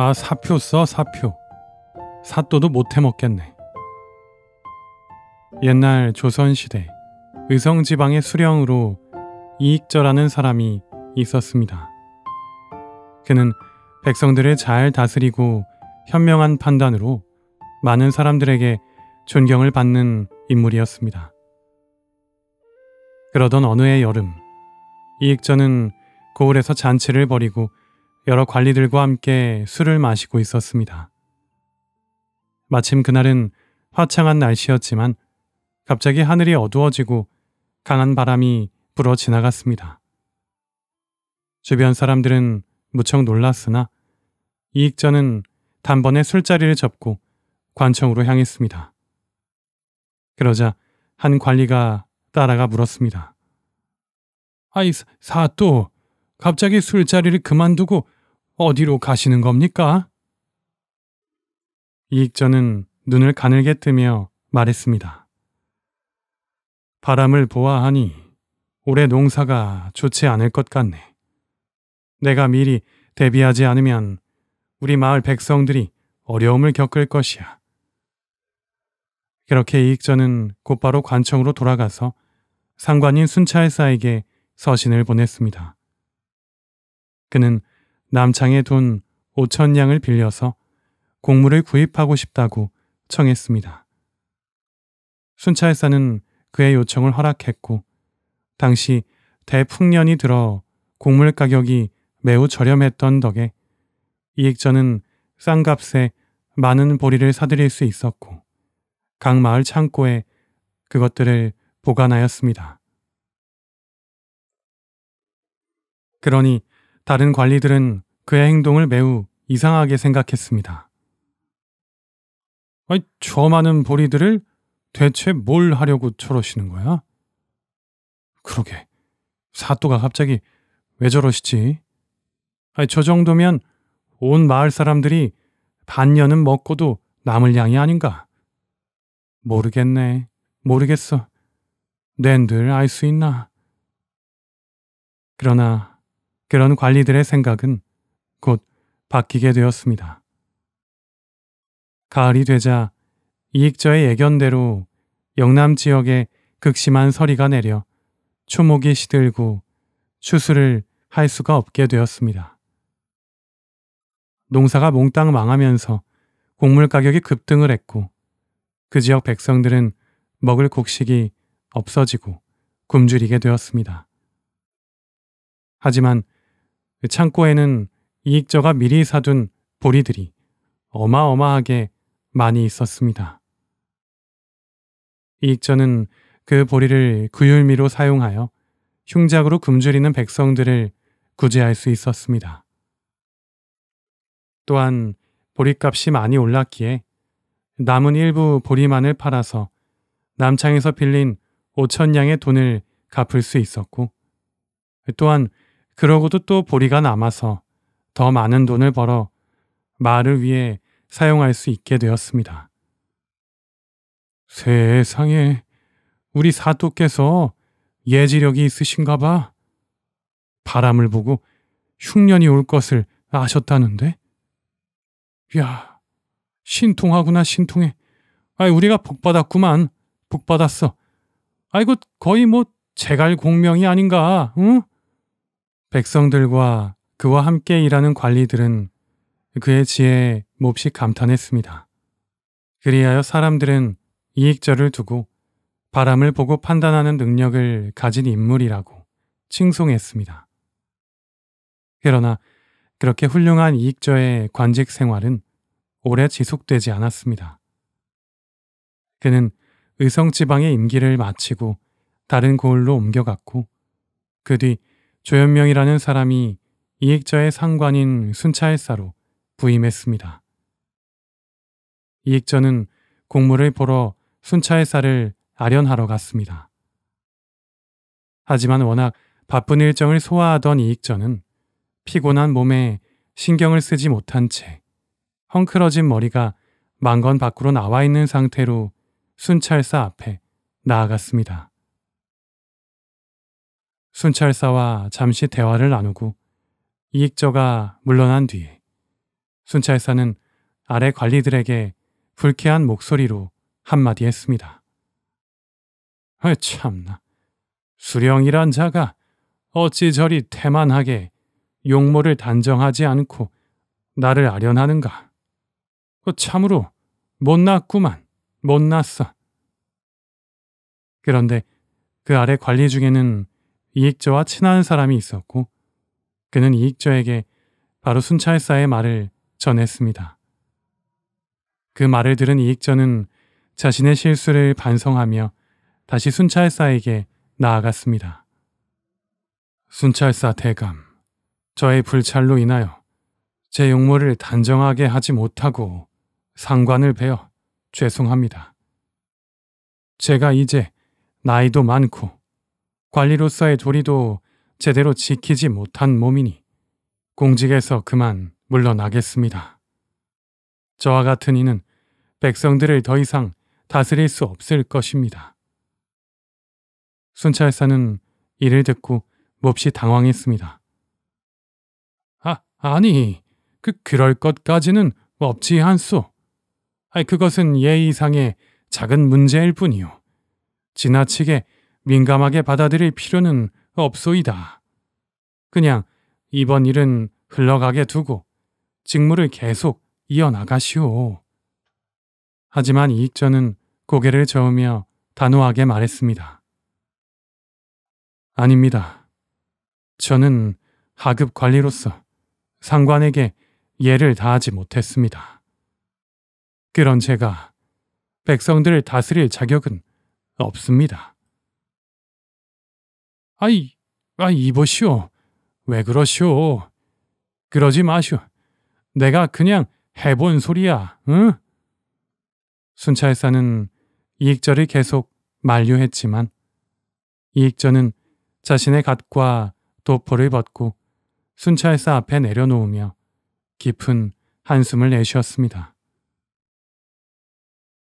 아 사표 써 사표. 사또도 못해 먹겠네. 옛날 조선시대 의성지방의 수령으로 이익절하는 사람이 있었습니다. 그는 백성들을 잘 다스리고 현명한 판단으로 많은 사람들에게 존경을 받는 인물이었습니다. 그러던 어느 해 여름, 이익전은 고을에서 잔치를 벌이고 여러 관리들과 함께 술을 마시고 있었습니다. 마침 그날은 화창한 날씨였지만 갑자기 하늘이 어두워지고 강한 바람이 불어 지나갔습니다. 주변 사람들은 무척 놀랐으나 이익전은 단번에 술자리를 접고 관청으로 향했습니다. 그러자 한 관리가 따라가 물었습니다. 아이, 사또, 갑자기 술자리를 그만두고 어디로 가시는 겁니까? 이익전은 눈을 가늘게 뜨며 말했습니다. 바람을 보아하니 올해 농사가 좋지 않을 것 같네. 내가 미리 대비하지 않으면 우리 마을 백성들이 어려움을 겪을 것이야. 그렇게 이익전은 곧바로 관청으로 돌아가서 상관인 순찰사에게 서신을 보냈습니다. 그는 남창의 돈 5천 냥을 빌려서 곡물을 구입하고 싶다고 청했습니다. 순찰사는 그의 요청을 허락했고 당시 대풍년이 들어 곡물 가격이 매우 저렴했던 덕에 이익전은 싼 값에 많은 보리를 사들일 수 있었고 각 마을 창고에 그것들을 보관하였습니다. 그러니 다른 관리들은 그의 행동을 매우 이상하게 생각했습니다. 아이, 저 많은 보리들을 대체 뭘 하려고 저러시는 거야? 그러게, 사또가 갑자기 왜 저러시지? 아이, 저 정도면 온 마을 사람들이 반년은 먹고도 남을 양이 아닌가? 모르겠네, 모르겠어. 낸들 알 수 있나? 그러나 그런 관리들의 생각은 곧 바뀌게 되었습니다. 가을이 되자 이익저의 예견대로 영남 지역에 극심한 서리가 내려 초목이 시들고 추수를 할 수가 없게 되었습니다. 농사가 몽땅 망하면서 곡물 가격이 급등을 했고 그 지역 백성들은 먹을 곡식이 없어지고 굶주리게 되었습니다. 하지만 그 창고에는 이익저가 미리 사둔 보리들이 어마어마하게 많이 있었습니다. 이익저는 그 보리를 구율미로 사용하여 흉작으로 굶주리는 백성들을 구제할 수 있었습니다. 또한 보리값이 많이 올랐기에 남은 일부 보리만을 팔아서 남창에서 빌린 5천 양의 돈을 갚을 수 있었고 또한 그러고도 또 보리가 남아서 더 많은 돈을 벌어 말을 위해 사용할 수 있게 되었습니다. 세상에, 우리 사또께서 예지력이 있으신가 봐. 바람을 보고 흉년이 올 것을 아셨다는데? 야, 신통하구나, 신통해. 아이, 우리가 복받았구만. 복받았어. 아이고, 거의 뭐, 제갈 공명이 아닌가, 응? 백성들과 그와 함께 일하는 관리들은 그의 지혜에 몹시 감탄했습니다. 그리하여 사람들은 이익절을 두고 바람을 보고 판단하는 능력을 가진 인물이라고 칭송했습니다. 그러나 그렇게 훌륭한 이익저의 관직 생활은 오래 지속되지 않았습니다. 그는 의성 지방의 임기를 마치고 다른 고을로 옮겨갔고 그뒤 조현명이라는 사람이 이익자의 상관인 순찰사로 부임했습니다. 이익전는 공물을 보러 순찰사를 아련하러 갔습니다. 하지만 워낙 바쁜 일정을 소화하던 이익전는 피곤한 몸에 신경을 쓰지 못한 채 헝클어진 머리가 망건 밖으로 나와 있는 상태로 순찰사 앞에 나아갔습니다. 순찰사와 잠시 대화를 나누고 이익저가 물러난 뒤에 순찰사는 아래 관리들에게 불쾌한 목소리로 한마디 했습니다. 아 참나, 수령이란 자가 어찌 저리 태만하게 용모를 단정하지 않고 나를 아련하는가. 어, 참으로 못났구만, 못났어. 그런데 그 아래 관리 중에는 이익저와 친한 사람이 있었고 그는 이익저에게 바로 순찰사의 말을 전했습니다. 그 말을 들은 이익저는 자신의 실수를 반성하며 다시 순찰사에게 나아갔습니다. 순찰사 대감, 저의 불찰로 인하여 제 용모를 단정하게 하지 못하고 상관을 베어 죄송합니다. 제가 이제 나이도 많고 관리로서의 조리도 제대로 지키지 못한 몸이니 공직에서 그만 물러나겠습니다. 저와 같은 이는 백성들을 더 이상 다스릴 수 없을 것입니다. 순찰사는 이를 듣고 몹시 당황했습니다. 아, 아니, 그, 그럴 것까지는 없지 않소. 아이, 그것은 예의상의 작은 문제일 뿐이요. 지나치게 민감하게 받아들일 필요는 없소이다. 그냥 이번 일은 흘러가게 두고 직무를 계속 이어나가시오. 하지만 이익전은 고개를 저으며 단호하게 말했습니다. 아닙니다. 저는 하급 관리로서 상관에게 예를 다하지 못했습니다. 그런 제가 백성들을 다스릴 자격은 없습니다. 아이, 아 이보시오. 이왜 그러시오? 그러지 마시오. 내가 그냥 해본 소리야, 응? 순찰사는 이익절이 계속 만류했지만 이익절은 자신의 갓과 도포를 벗고 순찰사 앞에 내려놓으며 깊은 한숨을 내쉬었습니다.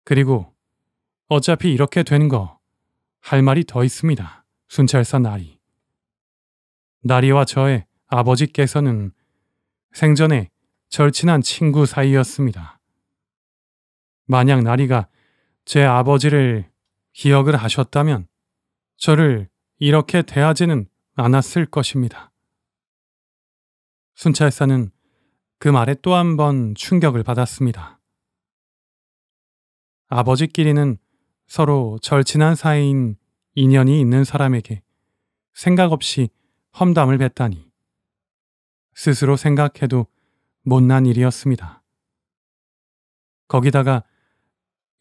그리고 어차피 이렇게 된 거 할 말이 더 있습니다. 순찰사 나리. 나리와 저의 아버지께서는 생전에 절친한 친구 사이였습니다. 만약 나리가 제 아버지를 기억을 하셨다면 저를 이렇게 대하지는 않았을 것입니다. 순찰사는 그 말에 또 한 번 충격을 받았습니다. 아버지끼리는 서로 절친한 사이인 인연이 있는 사람에게 생각 없이 험담을 뱉다니 스스로 생각해도 못난 일이었습니다. 거기다가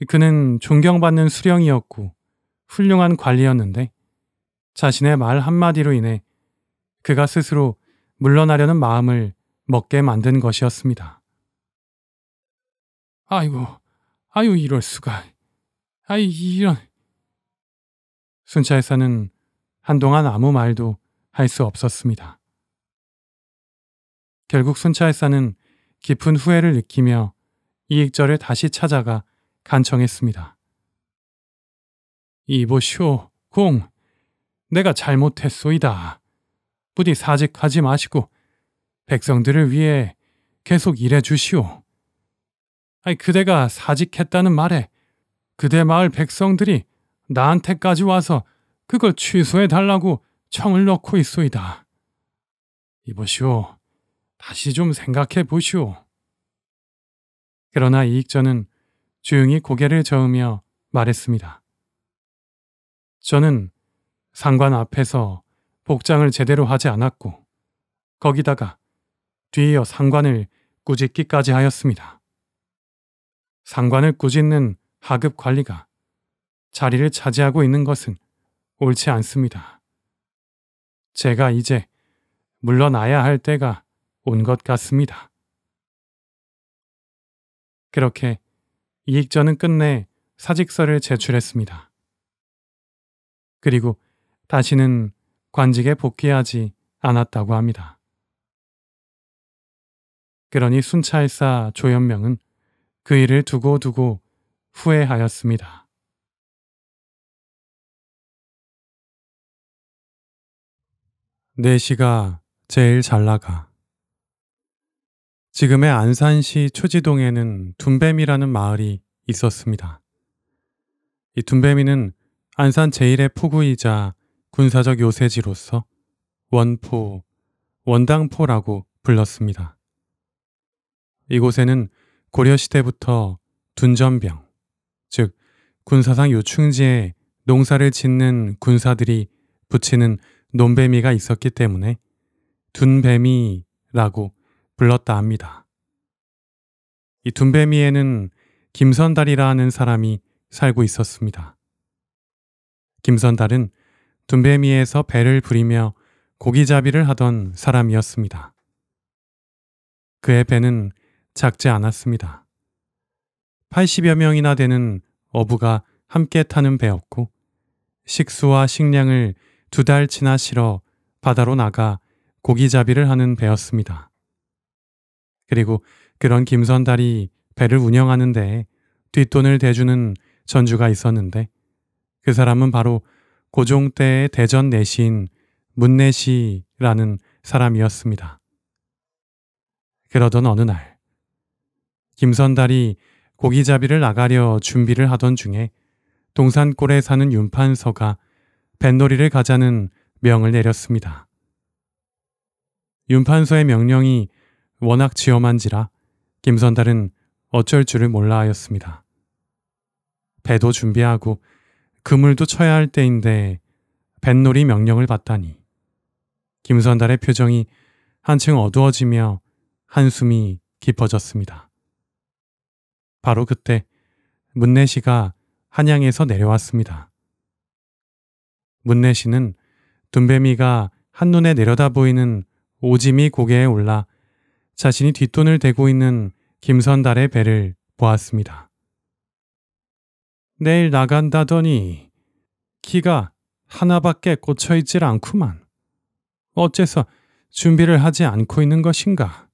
그는 존경받는 수령이었고 훌륭한 관리였는데 자신의 말 한마디로 인해 그가 스스로 물러나려는 마음을 먹게 만든 것이었습니다. 아이고, 아유 이럴 수가. 아이 이런 순찰사는 한동안 아무 말도 할 수 없었습니다. 결국 순찰사는 깊은 후회를 느끼며 이익절을 다시 찾아가 간청했습니다. 이보시오, 공. 내가 잘못했소이다. 부디 사직하지 마시고 백성들을 위해 계속 일해 주시오. 아이 그대가 사직했다는 말에 그대 마을 백성들이 나한테까지 와서 그걸 취소해 달라고 청을 넣고 있소이다. 이보시오. 다시 좀 생각해 보시오. 그러나 이익전은 조용히 고개를 저으며 말했습니다. 저는 상관 앞에서 복장을 제대로 하지 않았고 거기다가 뒤이어 상관을 꾸짖기까지 하였습니다. 상관을 꾸짖는 하급 관리가 자리를 차지하고 있는 것은 옳지 않습니다. 제가 이제 물러나야 할 때가 온 것 같습니다. 그렇게 이익전은 끝내 사직서를 제출했습니다. 그리고 다시는 관직에 복귀하지 않았다고 합니다. 그러니 순찰사 조현명은 그 일을 두고두고 두고 후회하였습니다. 내 네 시가 제일 잘 나가. 지금의 안산시 초지동에는 둔뱀이라는 마을이 있었습니다. 이 둔뱀이는 안산 제일의 포구이자 군사적 요새지로서 원포, 원당포라고 불렀습니다. 이곳에는 고려시대부터 둔전병, 즉 군사상 요충지에 농사를 짓는 군사들이 붙이는 논뱀이가 있었기 때문에 둔뱀이라고 불렀다 합니다. 이 둔뱀이에는 김선달이라는 사람이 살고 있었습니다. 김선달은 둔뱀이에서 배를 부리며 고기잡이를 하던 사람이었습니다. 그의 배는 작지 않았습니다. 80여 명이나 되는 어부가 함께 타는 배였고 식수와 식량을 두달지나 실어 바다로 나가 고기잡이를 하는 배였습니다. 그리고 그런 김선달이 배를 운영하는데 뒷돈을 대주는 전주가 있었는데 그 사람은 바로 고종 때의 대전 내시인 문내시라는 사람이었습니다. 그러던 어느 날 김선달이 고기잡이를 나가려 준비를 하던 중에 동산골에 사는 윤판서가 뱃놀이를 가자는 명을 내렸습니다. 윤판소의 명령이 워낙 지엄한지라 김선달은 어쩔 줄을 몰라 하였습니다. 배도 준비하고 그물도 쳐야 할 때인데 뱃놀이 명령을 받다니 김선달의 표정이 한층 어두워지며 한숨이 깊어졌습니다. 바로 그때 문내 씨가 한양에서 내려왔습니다. 문내 씨는 둔뱀이가 한눈에 내려다 보이는 오지미 고개에 올라 자신이 뒷돈을 대고 있는 김선달의 배를 보았습니다. 내일 나간다더니 키가 하나밖에 꽂혀있질 않구만. 어째서 준비를 하지 않고 있는 것인가?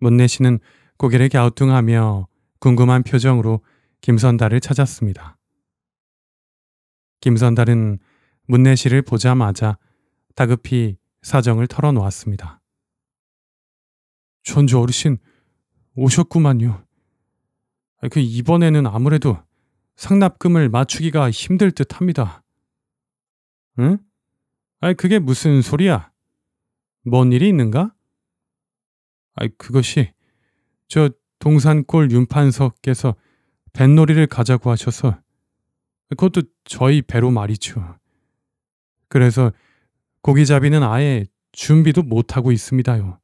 문내 씨는 고개를 갸우뚱하며 궁금한 표정으로 김선달을 찾았습니다. 김선달은 문내 씨를 보자마자 다급히 사정을 털어놓았습니다. 전주 어르신 오셨구만요. 그 이번에는 아무래도 상납금을 맞추기가 힘들 듯합니다. 응? 아이 그게 무슨 소리야? 뭔 일이 있는가? 아이 그것이 저 동산골 윤판석께서 뱃놀이를 가자고 하셔서 그것도 저희 배로 말이죠. 그래서 고기잡이는 아예 준비도 못하고 있습니다요.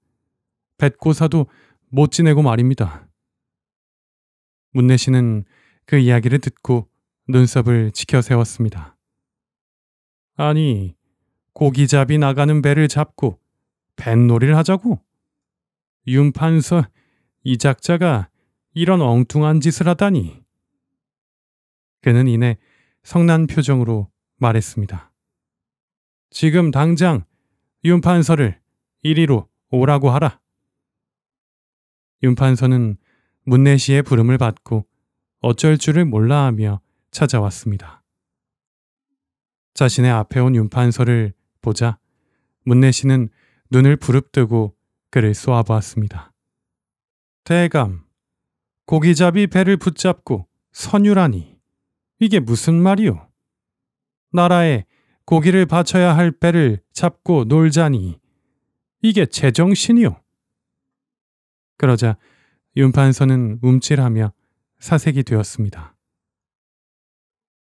뱃고사도 못 지내고 말입니다. 문내 씨는 그 이야기를 듣고 눈썹을 치켜 세웠습니다. 아니, 고기잡이 나가는 배를 잡고 뱃놀이를 하자고? 윤판서, 이 작자가 이런 엉뚱한 짓을 하다니. 그는 이내 성난 표정으로 말했습니다. 지금 당장 윤판서를 이리로 오라고 하라. 윤판서는 문내시의 부름을 받고 어쩔 줄을 몰라 하며 찾아왔습니다. 자신의 앞에 온 윤판서를 보자 문내시는 눈을 부릅뜨고 그를 쏘아보았습니다. 대감, 고기잡이 배를 붙잡고 선유라니. 이게 무슨 말이오? 나라에 고기를 바쳐야 할 배를 잡고 놀자니 이게 제정신이오. 그러자 윤판서는 움찔하며 사색이 되었습니다.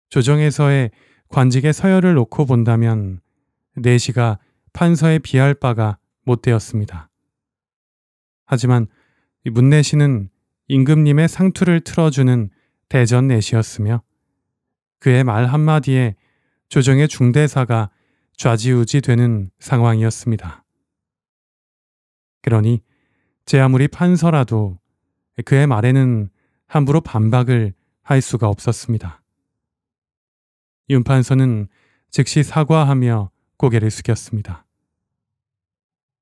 조정에서의 관직의 서열을 놓고 본다면 내시가 판서에 비할 바가 못 되었습니다. 하지만 문내시는 임금님의 상투를 틀어주는 대전 내시였으며 그의 말 한마디에 조정의 중대사가 좌지우지 되는 상황이었습니다. 그러니 제 아무리 판서라도 그의 말에는 함부로 반박을 할 수가 없었습니다. 윤판서는 즉시 사과하며 고개를 숙였습니다.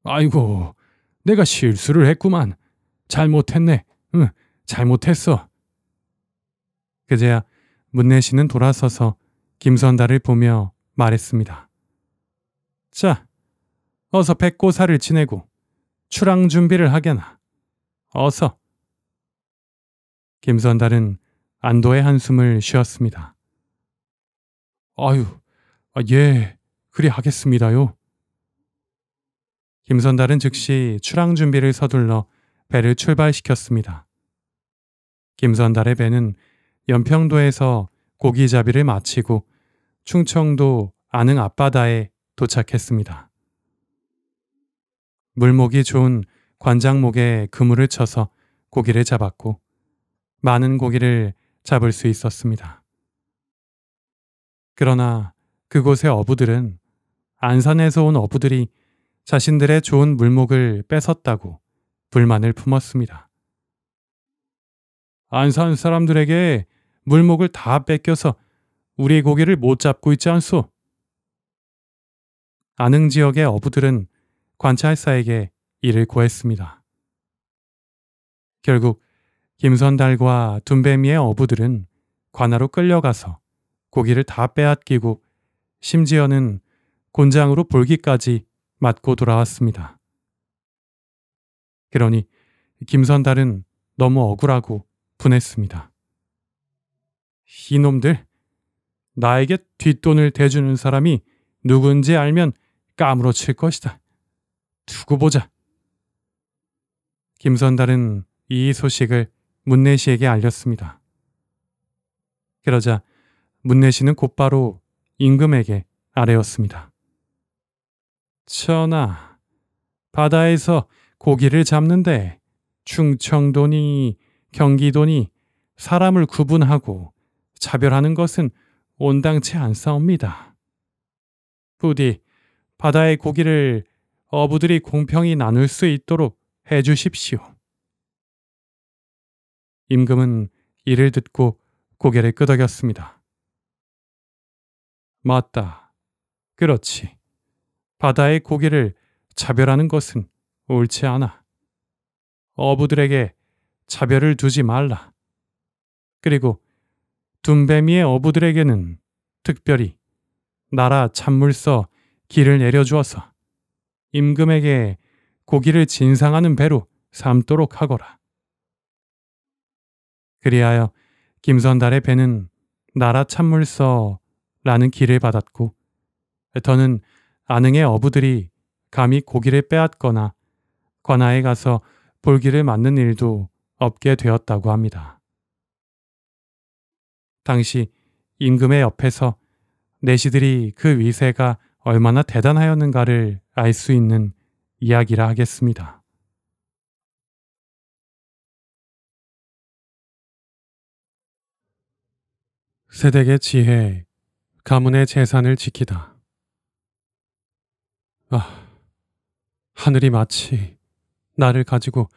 아이고, 내가 실수를 했구만. 잘못했네. 응, 잘못했어. 그제야 문내 씨는 돌아서서 김선달을 보며 말했습니다. 자, 어서 백고사를 지내고 출항 준비를 하게나. 어서. 김선달은 안도의 한숨을 쉬었습니다. 아유, 아, 예, 그리 하겠습니다요. 김선달은 즉시 출항 준비를 서둘러 배를 출발시켰습니다. 김선달의 배는 연평도에서 고기잡이를 마치고 충청도 안흥 앞바다에 도착했습니다. 물목이 좋은 관장목에 그물을 쳐서 고기를 잡았고 많은 고기를 잡을 수 있었습니다. 그러나 그곳의 어부들은 안산에서 온 어부들이 자신들의 좋은 물목을 뺏었다고 불만을 품었습니다. 안산 사람들에게 물목을 다 뺏겨서 우리의 고개를 못 잡고 있지 않소. 안흥 지역의 어부들은 관찰사에게 이를 고했습니다. 결국 김선달과 둔베미의 어부들은 관아로 끌려가서 고기를 다 빼앗기고 심지어는 곤장으로 볼기까지 맞고 돌아왔습니다. 그러니 김선달은 너무 억울하고 분했습니다. 이놈들. 나에게 뒷돈을 대주는 사람이 누군지 알면 까무러 칠 것이다. 두고 보자. 김선달은 이 소식을 문내 씨에게 알렸습니다. 그러자 문내 씨는 곧바로 임금에게 아뢰었습니다. 천하, 바다에서 고기를 잡는데 충청도니 경기도니 사람을 구분하고 차별하는 것은 온당치 않사옵니다. 부디 바다의 고기를 어부들이 공평히 나눌 수 있도록 해주십시오. 임금은 이를 듣고 고개를 끄덕였습니다. 맞다. 그렇지. 바다의 고기를 차별하는 것은 옳지 않아. 어부들에게 차별을 두지 말라. 그리고 둔뱀이의 어부들에게는 특별히 나라 찬물서 길을 내려주어서 임금에게 고기를 진상하는 배로 삼도록 하거라. 그리하여 김선달의 배는 나라 찬물서라는 길을 받았고 더는 안흥의 어부들이 감히 고기를 빼앗거나 관아에 가서 볼기를 맞는 일도 없게 되었다고 합니다. 당시 임금의 옆에서 내시들이 그 위세가 얼마나 대단하였는가를 알 수 있는 이야기라 하겠습니다. 세댁의 지혜, 가문의 재산을 지키다. 아, 하늘이 마치 나를 가지고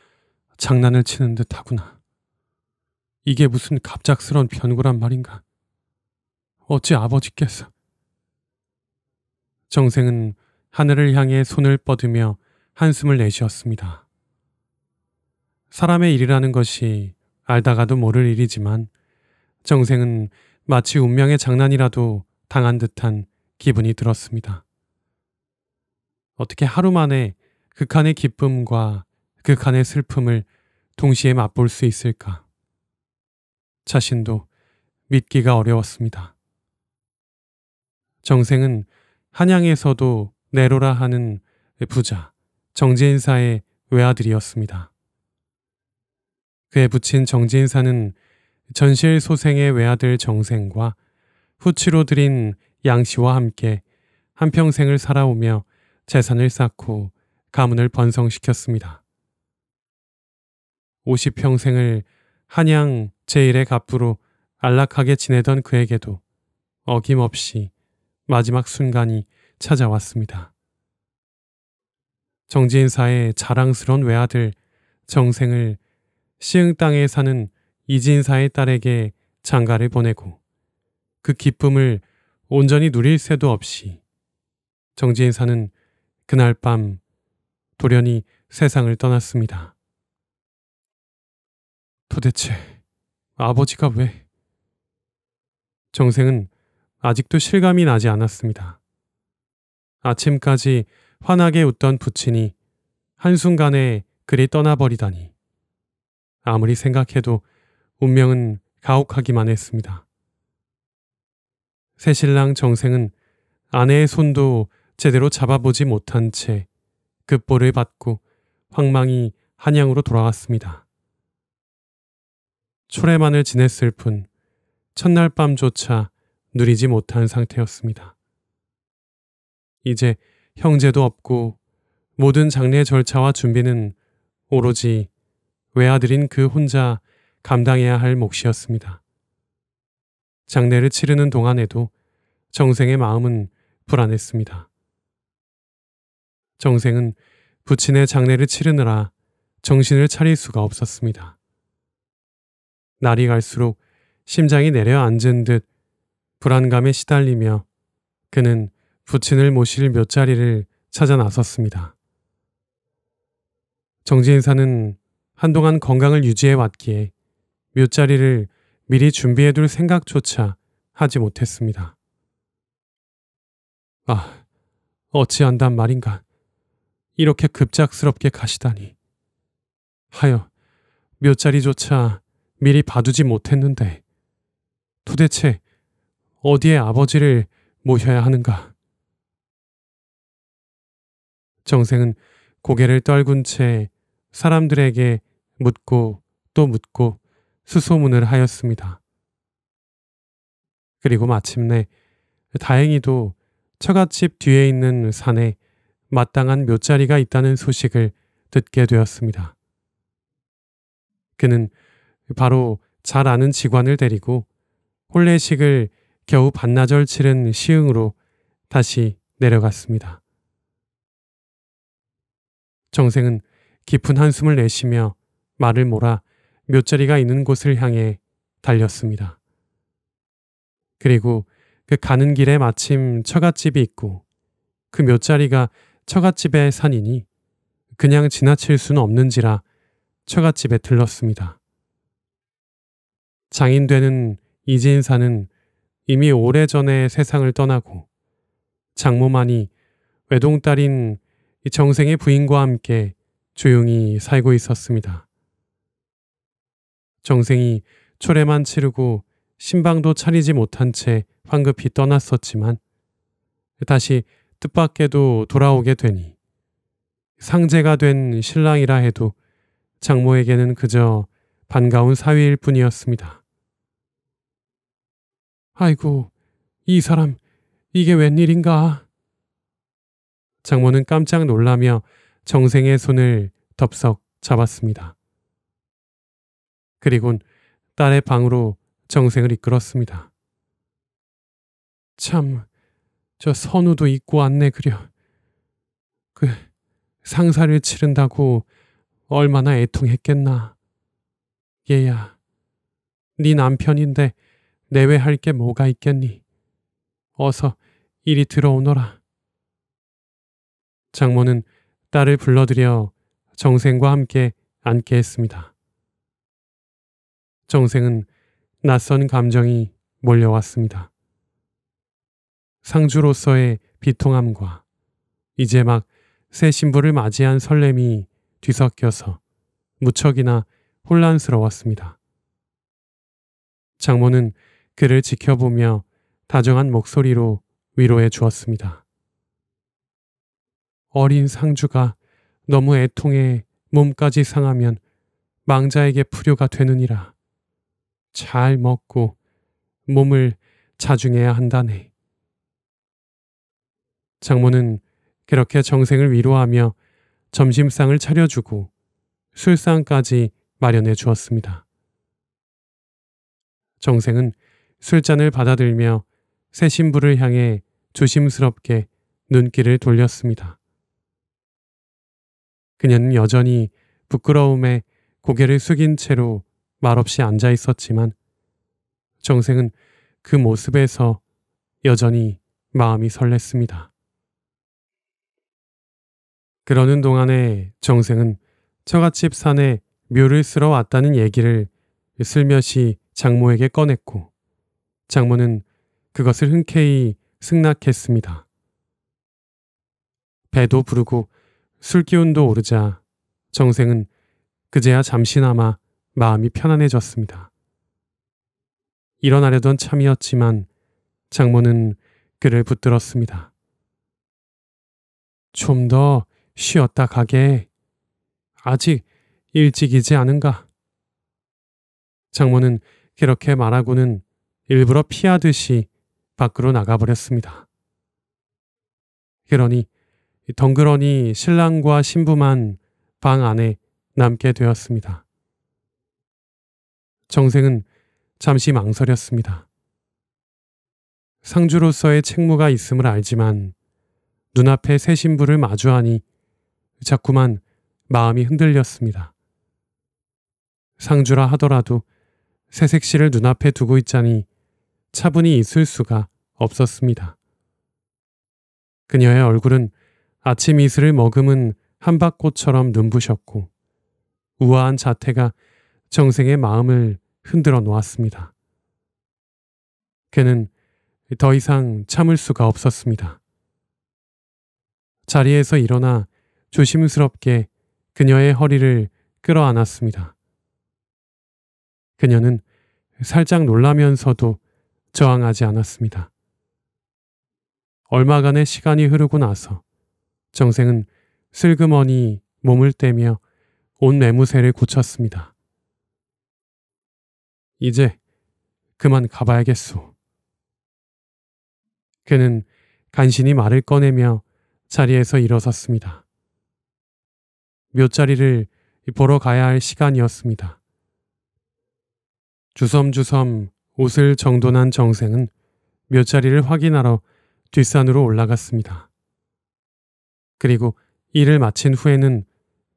장난을 치는 듯 하구나. 이게 무슨 갑작스런 변고란 말인가. 어찌 아버지께서. 정생은 하늘을 향해 손을 뻗으며 한숨을 내쉬었습니다. 사람의 일이라는 것이 알다가도 모를 일이지만 정생은 마치 운명의 장난이라도 당한 듯한 기분이 들었습니다. 어떻게 하루 만에 극한의 기쁨과 극한의 슬픔을 동시에 맛볼 수 있을까? 자신도 믿기가 어려웠습니다. 정생은 한양에서도 네로라 하는 부자 정지인사의 외아들이었습니다. 그의 부친 정지인사는 전실 소생의 외아들 정생과 후치로 들인 양씨와 함께 한평생을 살아오며 재산을 쌓고 가문을 번성시켰습니다. 50평생을 한양 제일의 갑부로 안락하게 지내던 그에게도 어김없이 마지막 순간이 찾아왔습니다. 정지인사의 자랑스런 외아들 정생을 시흥 땅에 사는 이진사의 딸에게 장가를 보내고 그 기쁨을 온전히 누릴 새도 없이 정지인사는 그날 밤 돌연히 세상을 떠났습니다. 도대체 아버지가 왜? 정생은 아직도 실감이 나지 않았습니다. 아침까지 환하게 웃던 부친이 한순간에 그리 떠나버리다니. 아무리 생각해도 운명은 가혹하기만 했습니다. 새신랑 정생은 아내의 손도 제대로 잡아보지 못한 채 급보를 받고 황망이 한양으로 돌아왔습니다. 초래만을 지냈을 뿐 첫날 밤조차 누리지 못한 상태였습니다. 이제 형제도 없고 모든 장례 절차와 준비는 오로지 외아들인 그 혼자 감당해야 할 몫이었습니다. 장례를 치르는 동안에도 정생의 마음은 불안했습니다. 정생은 부친의 장례를 치르느라 정신을 차릴 수가 없었습니다. 날이 갈수록 심장이 내려앉은 듯 불안감에 시달리며 그는 부친을 모실 몇 자리를 찾아 나섰습니다. 정지인사는 한동안 건강을 유지해 왔기에 몇 자리를 미리 준비해 둘 생각조차 하지 못했습니다. 아, 어찌한단 말인가. 이렇게 급작스럽게 가시다니. 하여 몇 자리조차 미리 봐두지 못했는데 도대체 어디에 아버지를 모셔야 하는가? 정생은 고개를 떨군 채 사람들에게 묻고 또 묻고 수소문을 하였습니다. 그리고 마침내 다행히도 처갓집 뒤에 있는 산에 마땅한 묘자리가 있다는 소식을 듣게 되었습니다. 그는 바로 잘 아는 직관을 데리고 혼례식을 겨우 반나절 치른 시흥으로 다시 내려갔습니다. 정생은 깊은 한숨을 내쉬며 말을 몰아 묘자리가 있는 곳을 향해 달렸습니다. 그리고 그 가는 길에 마침 처갓집이 있고 그 묘자리가 처갓집의 산이니 그냥 지나칠 수는 없는지라 처갓집에 들렀습니다. 장인되는 이진사는 이미 오래전에 세상을 떠나고 장모만이 외동딸인 정생의 부인과 함께 조용히 살고 있었습니다. 정생이 초례만 치르고 신방도 차리지 못한 채 황급히 떠났었지만 다시 뜻밖에도 돌아오게 되니 상제가 된 신랑이라 해도 장모에게는 그저 반가운 사위일 뿐이었습니다. 아이고, 이 사람, 이게 웬일인가? 장모는 깜짝 놀라며 정생의 손을 덥석 잡았습니다. 그리곤 딸의 방으로 정생을 이끌었습니다. 참, 저 선우도 잊고 왔네 그려. 그 상사를 치른다고 얼마나 애통했겠나. 얘야, 네 남편인데 내외할 게 뭐가 있겠니? 어서 이리 들어오너라. 장모는 딸을 불러들여 정생과 함께 앉게 했습니다. 정생은 낯선 감정이 몰려왔습니다. 상주로서의 비통함과 이제 막 새 신부를 맞이한 설렘이 뒤섞여서 무척이나 혼란스러웠습니다. 장모는 그를 지켜보며 다정한 목소리로 위로해 주었습니다. 어린 상주가 너무 애통해 몸까지 상하면 망자에게 풀효가 되느니라. 잘 먹고 몸을 자중해야 한다네. 장모는 그렇게 정생을 위로하며 점심상을 차려주고 술상까지 마련해 주었습니다. 정생은 술잔을 받아들며 새 신부를 향해 조심스럽게 눈길을 돌렸습니다. 그녀는 여전히 부끄러움에 고개를 숙인 채로 말없이 앉아 있었지만 정생은 그 모습에서 여전히 마음이 설렜습니다. 그러는 동안에 정생은 처갓집 산에 묘를 쓸어 왔다는 얘기를 슬며시 장모에게 꺼냈고 장모는 그것을 흔쾌히 승낙했습니다. 배도 부르고 술기운도 오르자 정생은 그제야 잠시나마 마음이 편안해졌습니다. 일어나려던 참이었지만 장모는 그를 붙들었습니다. 좀 더 쉬었다 가게. 아직 일찍이지 않은가? 장모는 그렇게 말하고는 일부러 피하듯이 밖으로 나가버렸습니다. 그러니 덩그러니 신랑과 신부만 방 안에 남게 되었습니다. 정생은 잠시 망설였습니다. 상주로서의 책무가 있음을 알지만 눈앞에 새 신부를 마주하니 자꾸만 마음이 흔들렸습니다. 상주라 하더라도 새색시를 눈앞에 두고 있자니 차분히 있을 수가 없었습니다. 그녀의 얼굴은 아침 이슬을 머금은 한밭꽃처럼 눈부셨고 우아한 자태가 정생의 마음을 흔들어 놓았습니다. 그는 더 이상 참을 수가 없었습니다. 자리에서 일어나 조심스럽게 그녀의 허리를 끌어안았습니다. 그녀는 살짝 놀라면서도 저항하지 않았습니다. 얼마간의 시간이 흐르고 나서 정생은 슬그머니 몸을 떼며 온내무새를 고쳤습니다. 이제 그만 가봐야겠소. 그는 간신히 말을 꺼내며 자리에서 일어섰습니다. 묘자리를 보러 가야 할 시간이었습니다. 주섬주섬 옷을 정돈한 정생은 몇 자리를 확인하러 뒷산으로 올라갔습니다. 그리고 일을 마친 후에는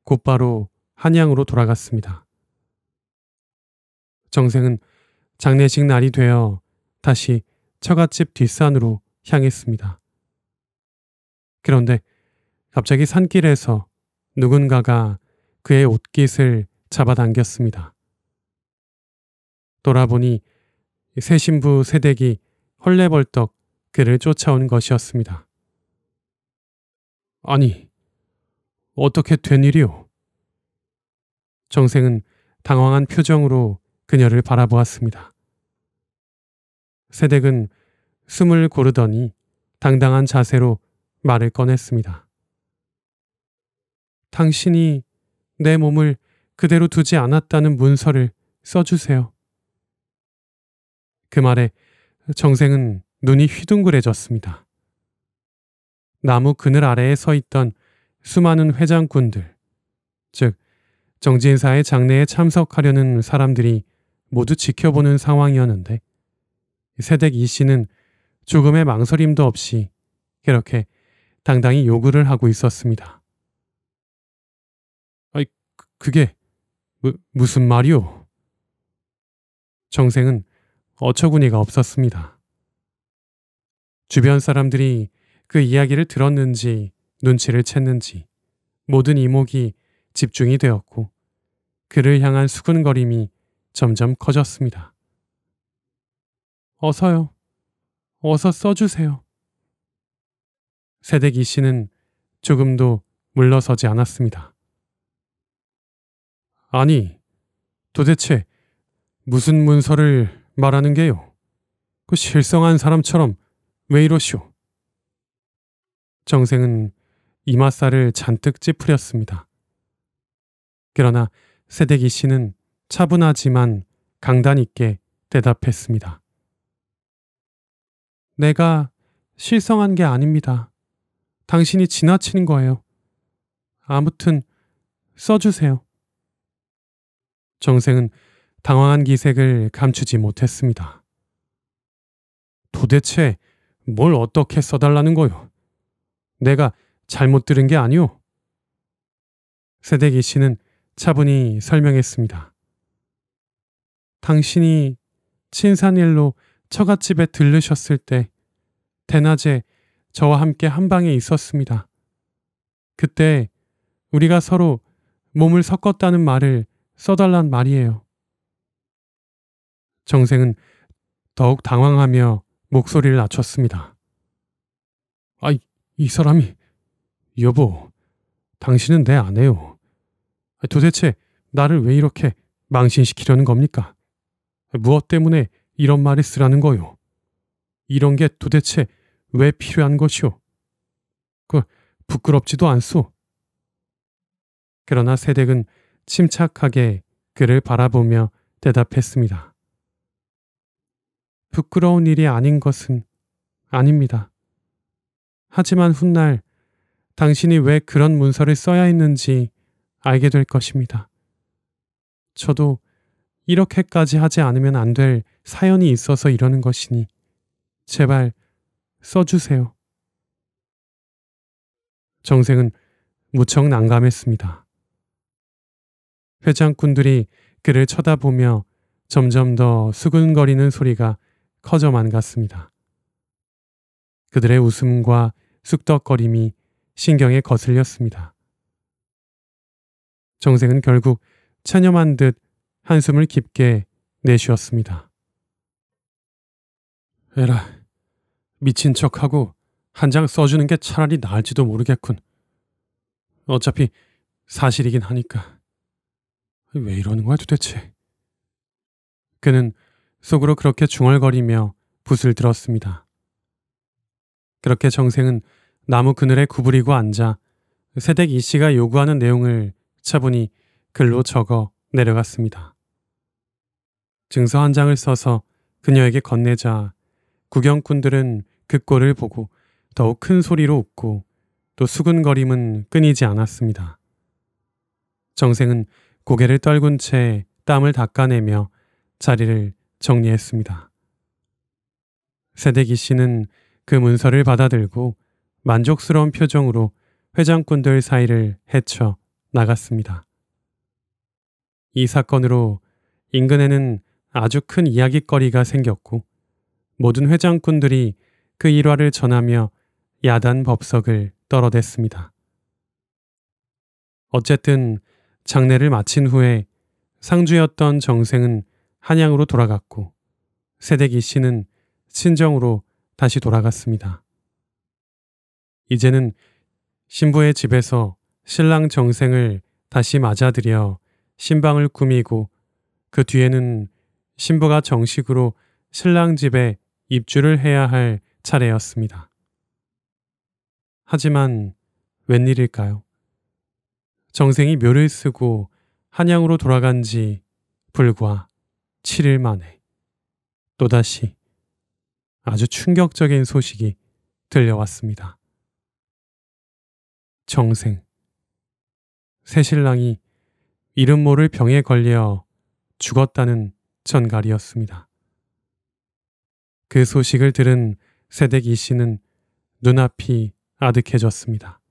곧바로 한양으로 돌아갔습니다. 정생은 장례식 날이 되어 다시 처갓집 뒷산으로 향했습니다. 그런데 갑자기 산길에서 누군가가 그의 옷깃을 잡아당겼습니다. 돌아보니 새 신부 세댁이 헐레벌떡 그를 쫓아온 것이었습니다. 아니, 어떻게 된 일이오? 정생은 당황한 표정으로 그녀를 바라보았습니다. 세댁은 숨을 고르더니 당당한 자세로 말을 꺼냈습니다. 당신이 내 몸을 그대로 두지 않았다는 문서를 써주세요. 그 말에 정생은 눈이 휘둥그레졌습니다. 나무 그늘 아래에 서 있던 수많은 회장꾼들, 즉 정지인사의 장례에 참석하려는 사람들이 모두 지켜보는 상황이었는데 세댁 이 씨는 조금의 망설임도 없이 그렇게 당당히 요구를 하고 있었습니다. 아이, 그, 그게 무, 무슨 말이오? 정생은 어처구니가 없었습니다. 주변 사람들이 그 이야기를 들었는지 눈치를 챘는지 모든 이목이 집중이 되었고 그를 향한 수근거림이 점점 커졌습니다. 어서요. 어서 써주세요. 세대기 씨는 조금도 물러서지 않았습니다. 아니, 도대체 무슨 문서를 말하는 게요. 그 실성한 사람처럼 왜 이러시오? 정생은 이마살을 잔뜩 찌푸렸습니다. 그러나 세대기 씨는 차분하지만 강단 있게 대답했습니다. 내가 실성한 게 아닙니다. 당신이 지나치는 거예요. 아무튼 써주세요. 정생은 당황한 기색을 감추지 못했습니다. 도대체 뭘 어떻게 써달라는 거요? 내가 잘못 들은 게 아니오? 세대기 씨는 차분히 설명했습니다. 당신이 친산일로 처갓집에 들르셨을 때 대낮에 저와 함께 한 방에 있었습니다. 그때 우리가 서로 몸을 섞었다는 말을 써달란 말이에요. 정생은 더욱 당황하며 목소리를 낮췄습니다. 아이, 이 사람이, 여보, 당신은 내 아내요. 도대체 나를 왜 이렇게 망신시키려는 겁니까? 무엇 때문에 이런 말을 쓰라는 거요? 이런 게 도대체 왜 필요한 것이오? 그, 부끄럽지도 않소. 그러나 세댁은 침착하게 그를 바라보며 대답했습니다. 부끄러운 일이 아닌 것은 아닙니다. 하지만 훗날 당신이 왜 그런 문서를 써야 했는지 알게 될 것입니다. 저도 이렇게까지 하지 않으면 안 될 사연이 있어서 이러는 것이니 제발 써주세요. 정생은 무척 난감했습니다. 회장꾼들이 그를 쳐다보며 점점 더 수근거리는 소리가 커져만 갔습니다. 그들의 웃음과 쑥덕거림이 신경에 거슬렸습니다. 정생은 결국 체념한 듯 한숨을 깊게 내쉬었습니다. 에라, 미친 척하고 한 장 써주는 게 차라리 나을지도 모르겠군. 어차피 사실이긴 하니까. 왜 이러는 거야 도대체? 그는 속으로 그렇게 중얼거리며 붓을 들었습니다. 그렇게 정생은 나무 그늘에 구부리고 앉아 세댁 이 씨가 요구하는 내용을 차분히 글로 적어 내려갔습니다. 증서 한 장을 써서 그녀에게 건네자 구경꾼들은 그 꼴을 보고 더욱 큰 소리로 웃고 또 수근거림은 끊이지 않았습니다. 정생은 고개를 떨군 채 땀을 닦아내며 자리를 정리했습니다. 세대기 씨는 그 문서를 받아들고 만족스러운 표정으로 회장꾼들 사이를 헤쳐 나갔습니다. 이 사건으로 인근에는 아주 큰 이야기거리가 생겼고 모든 회장꾼들이 그 일화를 전하며 야단 법석을 떨어댔습니다. 어쨌든 장례를 마친 후에 상주였던 정생은 한양으로 돌아갔고 세대기 씨는 친정으로 다시 돌아갔습니다. 이제는 신부의 집에서 신랑 정생을 다시 맞아들여 신방을 꾸미고 그 뒤에는 신부가 정식으로 신랑 집에 입주를 해야 할 차례였습니다. 하지만 웬일일까요? 정생이 묘를 쓰고 한양으로 돌아간 지 불과 7일 만에 또다시 아주 충격적인 소식이 들려왔습니다. 정생. 새신랑이 이름 모를 병에 걸려 죽었다는 전갈이었습니다. 그 소식을 들은 세댁 이 씨는 눈앞이 아득해졌습니다.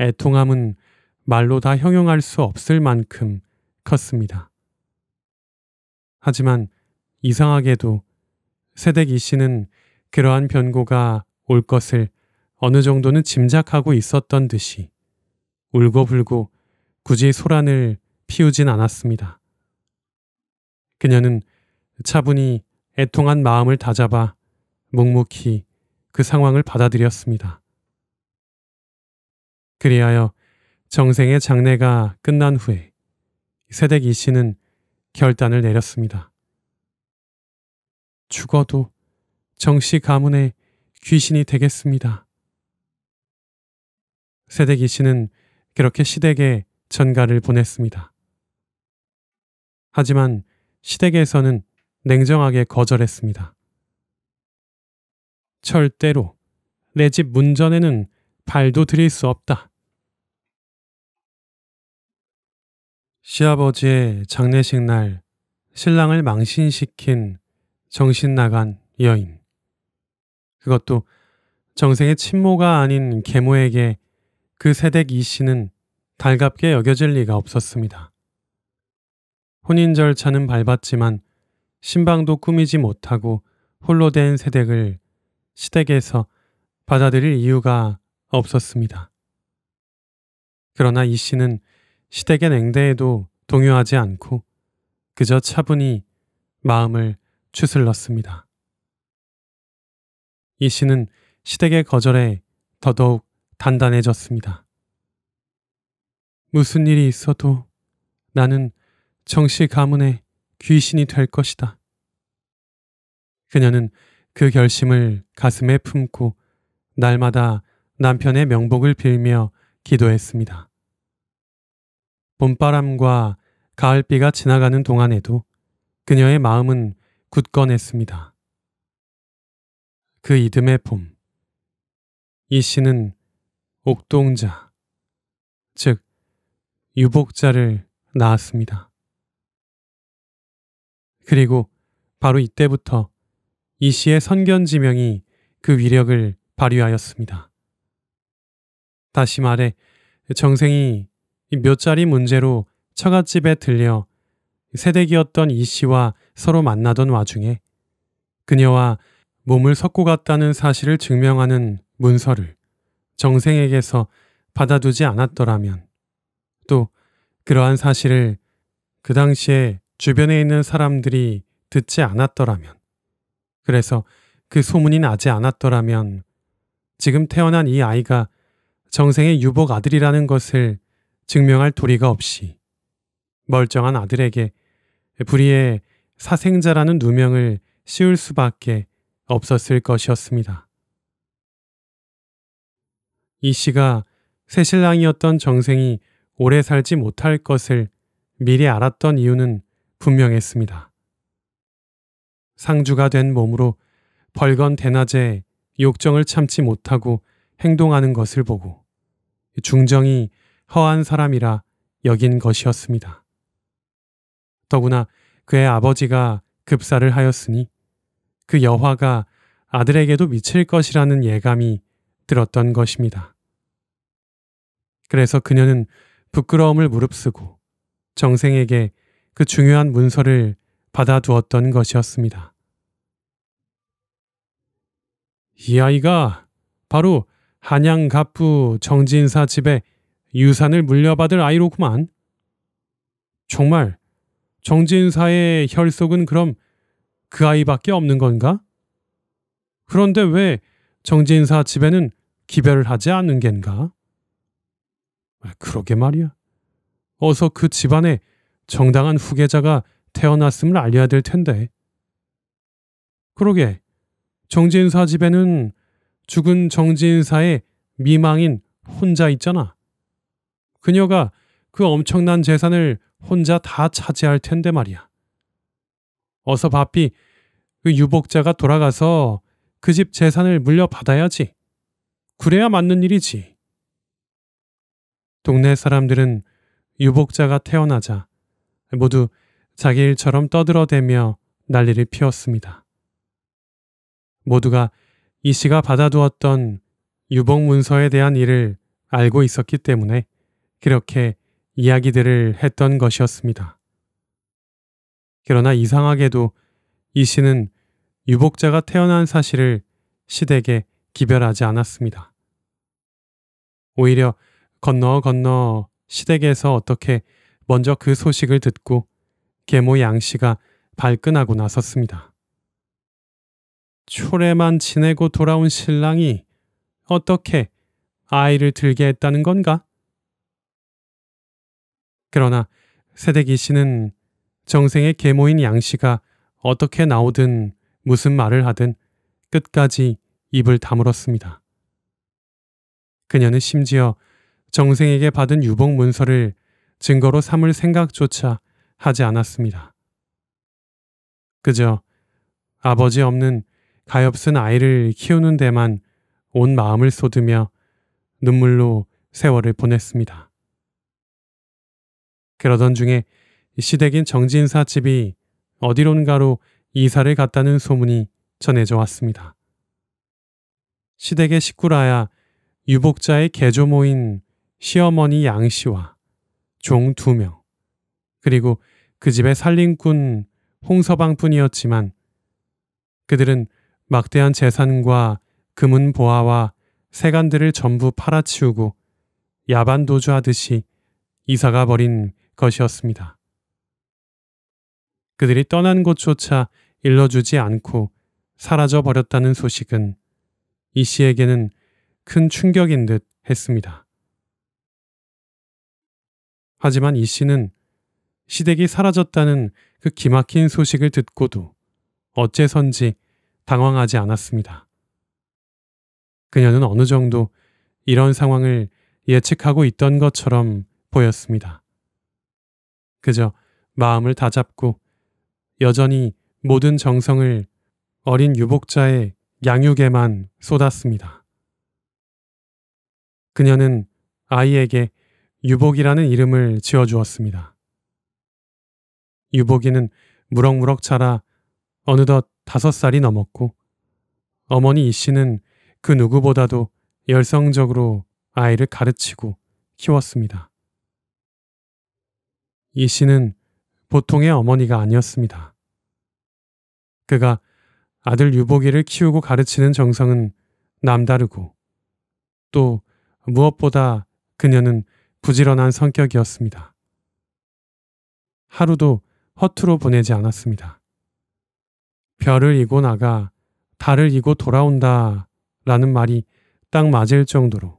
애통함은 말로 다 형용할 수 없을 만큼 컸습니다. 하지만 이상하게도 세댁 이 씨는 그러한 변고가 올 것을 어느 정도는 짐작하고 있었던 듯이 울고불고 굳이 소란을 피우진 않았습니다. 그녀는 차분히 애통한 마음을 다잡아 묵묵히 그 상황을 받아들였습니다. 그리하여 정생의 장례가 끝난 후에 세댁 이 씨는 결단을 내렸습니다. 죽어도 정씨 가문의 귀신이 되겠습니다. 세대기 씨는 그렇게 시댁에 전가를 보냈습니다. 하지만 시댁에서는 냉정하게 거절했습니다. 절대로 내 집 문전에는 발도 들일 수 없다. 시아버지의 장례식 날 신랑을 망신시킨 정신 나간 여인. 그것도 정생의 친모가 아닌 계모에게 그 세댁 이 씨는 달갑게 여겨질 리가 없었습니다. 혼인 절차는 밟았지만 신방도 꾸미지 못하고 홀로 된 세댁을 시댁에서 받아들일 이유가 없었습니다. 그러나 이 씨는 시댁의 냉대에도 동요하지 않고 그저 차분히 마음을 추슬렀습니다. 이 씨는 시댁의 거절에 더더욱 단단해졌습니다. 무슨 일이 있어도 나는 정씨 가문의 귀신이 될 것이다. 그녀는 그 결심을 가슴에 품고 날마다 남편의 명복을 빌며 기도했습니다. 봄바람과 가을비가 지나가는 동안에도 그녀의 마음은 굳건했습니다. 그 이듬해 봄, 이 씨는 옥동자, 즉 유복자를 낳았습니다. 그리고 바로 이때부터 이 씨의 선견지명이 그 위력을 발휘하였습니다. 다시 말해 정생이 몇 자리 문제로 처갓집에 들려 세대기였던 이 씨와 서로 만나던 와중에 그녀와 몸을 섞고 갔다는 사실을 증명하는 문서를 정생에게서 받아두지 않았더라면 또 그러한 사실을 그 당시에 주변에 있는 사람들이 듣지 않았더라면 그래서 그 소문이 나지 않았더라면 지금 태어난 이 아이가 정생의 유복 아들이라는 것을 증명할 도리가 없이 멀쩡한 아들에게 불의의 사생자라는 누명을 씌울 수밖에 없었을 것이었습니다. 이 씨가 새신랑이었던 정생이 오래 살지 못할 것을 미리 알았던 이유는 분명했습니다. 상주가 된 몸으로 벌건 대낮에 욕정을 참지 못하고 행동하는 것을 보고 중정이 허한 사람이라 여긴 것이었습니다. 더구나 그의 아버지가 급사를 하였으니 그 여화가 아들에게도 미칠 것이라는 예감이 들었던 것입니다. 그래서 그녀는 부끄러움을 무릅쓰고 정생에게 그 중요한 문서를 받아두었던 것이었습니다. 이 아이가 바로 한양 갑부 정진사 집에 유산을 물려받을 아이로구만. 정말 정진사의 혈속은 그럼 그 아이밖에 없는 건가? 그런데 왜 정진사 집에는 기별을 하지 않는 겐가? 아, 그러게 말이야. 어서 그 집안에 정당한 후계자가 태어났음을 알려야 될 텐데. 그러게 정진사 집에는 죽은 정진사의 미망인 혼자 있잖아. 그녀가 그 엄청난 재산을 혼자 다 차지할 텐데 말이야. 어서 바삐 그 유복자가 돌아가서 그 집 재산을 물려받아야지. 그래야 맞는 일이지. 동네 사람들은 유복자가 태어나자 모두 자기 일처럼 떠들어대며 난리를 피웠습니다. 모두가 이 씨가 받아두었던 유복 문서에 대한 일을 알고 있었기 때문에 그렇게 이야기들을 했던 것이었습니다. 그러나 이상하게도 이 씨는 유복자가 태어난 사실을 시댁에 기별하지 않았습니다. 오히려 건너 건너 시댁에서 어떻게 먼저 그 소식을 듣고 계모 양 씨가 발끈하고 나섰습니다. 초래만 지내고 돌아온 신랑이 어떻게 아이를 들게 했다는 건가? 그러나 세대기 씨는 정생의 계모인 양 씨가 어떻게 나오든 무슨 말을 하든 끝까지 입을 다물었습니다. 그녀는 심지어 정생에게 받은 유복 문서를 증거로 삼을 생각조차 하지 않았습니다. 그저 아버지 없는 가엾은 아이를 키우는 데만 온 마음을 쏟으며 눈물로 세월을 보냈습니다. 그러던 중에 시댁인 정진사 집이 어디론가로 이사를 갔다는 소문이 전해져 왔습니다. 시댁의 식구라야 유복자의 개조모인 시어머니 양 씨와 종 두 명, 그리고 그 집의 살림꾼 홍서방뿐이었지만 그들은 막대한 재산과 금은 보화와 세간들을 전부 팔아치우고 야반도주하듯이 이사가 버린 것이었습니다. 그들이 떠난 곳조차 일러주지 않고 사라져 버렸다는 소식은 이 씨에게는 큰 충격인 듯 했습니다. 하지만 이 씨는 시댁이 사라졌다는 그 기막힌 소식을 듣고도 어째선지 당황하지 않았습니다. 그녀는 어느 정도 이런 상황을 예측하고 있던 것처럼 보였습니다. 그저 마음을 다잡고 여전히 모든 정성을 어린 유복자의 양육에만 쏟았습니다. 그녀는 아이에게 유복이라는 이름을 지어주었습니다. 유복이는 무럭무럭 자라 어느덧 다섯 살이 넘었고 어머니 이 씨는 그 누구보다도 열성적으로 아이를 가르치고 키웠습니다. 이 씨는 보통의 어머니가 아니었습니다. 그가 아들 유복이를 키우고 가르치는 정성은 남다르고 또 무엇보다 그녀는 부지런한 성격이었습니다. 하루도 허투루 보내지 않았습니다. 별을 이고 나가 달을 이고 돌아온다 라는 말이 딱 맞을 정도로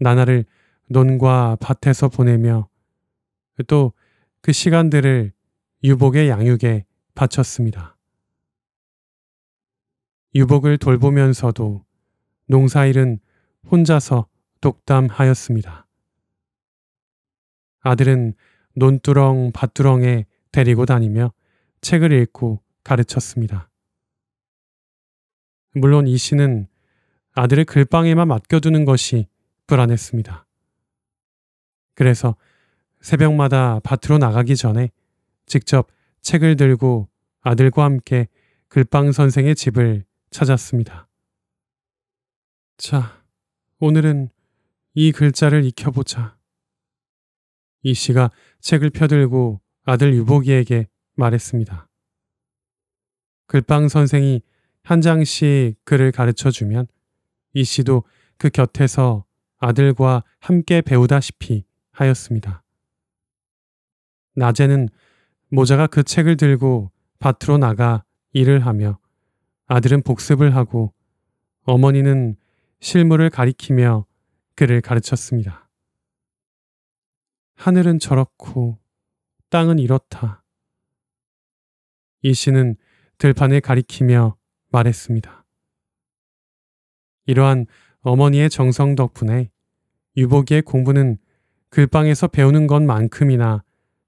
나날을 논과 밭에서 보내며 또그 시간들을 유복의 양육에 바쳤습니다. 유복을 돌보면서도 농사일은 혼자서 독담하였습니다. 아들은 논두렁 밭두렁에 데리고 다니며 책을 읽고 가르쳤습니다. 물론 이 씨는 아들을 글방에만 맡겨두는 것이 불안했습니다. 그래서 새벽마다 밭으로 나가기 전에 직접 책을 들고 아들과 함께 글방 선생의 집을 찾았습니다. 자, 오늘은 이 글자를 익혀보자. 이 씨가 책을 펴들고 아들 유복이에게 말했습니다. 글방 선생이 한 장씩 글을 가르쳐 주면 이 씨도 그 곁에서 아들과 함께 배우다시피 하였습니다. 낮에는 모자가 그 책을 들고 밭으로 나가 일을 하며 아들은 복습을 하고 어머니는 실물을 가리키며 그를 가르쳤습니다. 하늘은 저렇고 땅은 이렇다. 이 씨는 들판을 가리키며 말했습니다. 이러한 어머니의 정성 덕분에 유복이의 공부는 글방에서 그 배우는 것만큼이나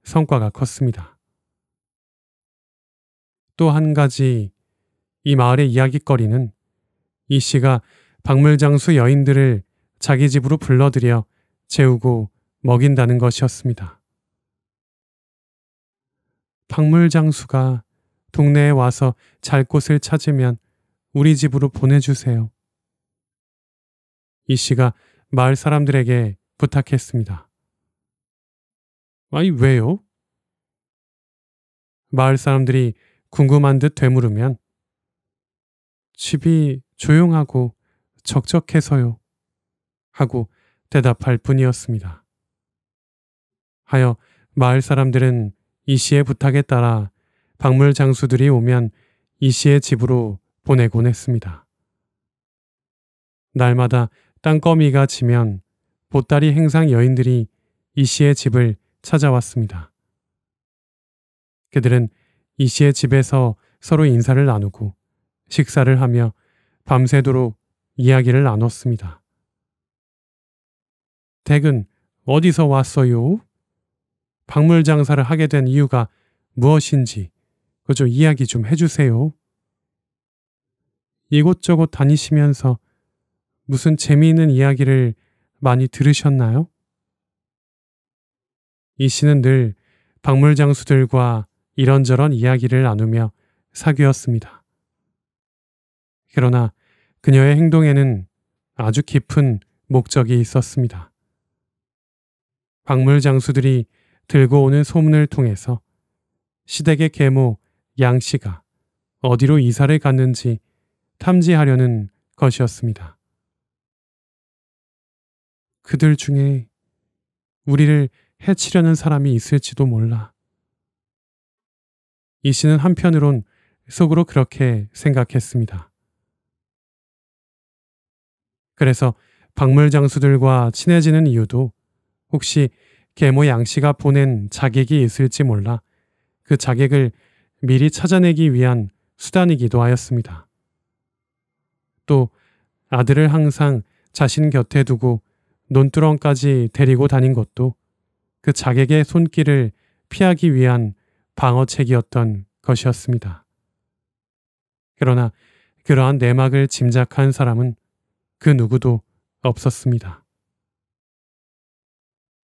성과가 컸습니다. 또 한 가지 이 마을의 이야기거리는 이 씨가 박물장수 여인들을 자기 집으로 불러들여 재우고 먹인다는 것이었습니다. 박물장수가 동네에 와서 잘 곳을 찾으면 우리 집으로 보내주세요. 이 씨가 마을 사람들에게 부탁했습니다. 아니, 왜요? 마을 사람들이 궁금한 듯 되물으면 집이 조용하고 적적해서요. 하고 대답할 뿐이었습니다. 하여 마을 사람들은 이 씨의 부탁에 따라 박물 장수들이 오면 이 씨의 집으로 보내곤 했습니다. 날마다 땅거미가 지면 보따리 행상 여인들이 이 씨의 집을 찾아왔습니다. 그들은 이 씨의 집에서 서로 인사를 나누고 식사를 하며 밤새도록 이야기를 나눴습니다. 댁은 어디서 왔어요? 박물 장사를 하게 된 이유가 무엇인지 그저 이야기 좀 해주세요. 이곳저곳 다니시면서 무슨 재미있는 이야기를 많이 들으셨나요? 이 씨는 늘 박물장수들과 이런저런 이야기를 나누며 사귀었습니다. 그러나 그녀의 행동에는 아주 깊은 목적이 있었습니다. 박물장수들이 들고 오는 소문을 통해서 시댁의 계모 양 씨가 어디로 이사를 갔는지 탐지하려는 것이었습니다. 그들 중에 우리를 해치려는 사람이 있을지도 몰라. 이 씨는 한편으론 속으로 그렇게 생각했습니다. 그래서 박물 장수들과 친해지는 이유도 혹시 계모 양씨가 보낸 자객이 있을지 몰라 그 자객을 미리 찾아내기 위한 수단이기도 하였습니다. 또 아들을 항상 자신 곁에 두고 논두렁까지 데리고 다닌 것도 그 자객의 손길을 피하기 위한 방어책이었던 것이었습니다. 그러나 그러한 내막을 짐작한 사람은 그 누구도 없었습니다.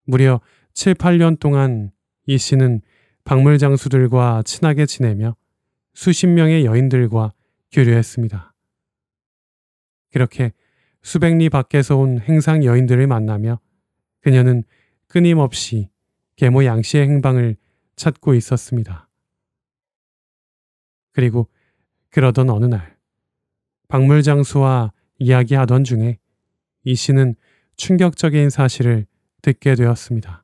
무려 7, 8년 동안 이 씨는 박물 장수들과 친하게 지내며 수십 명의 여인들과 교류했습니다. 그렇게 수백 리 밖에서 온 행상 여인들을 만나며 그녀는 끊임없이 계모 양씨의 행방을 찾고 있었습니다. 그리고 그러던 어느 날 박물장수와 이야기하던 중에 이 씨는 충격적인 사실을 듣게 되었습니다.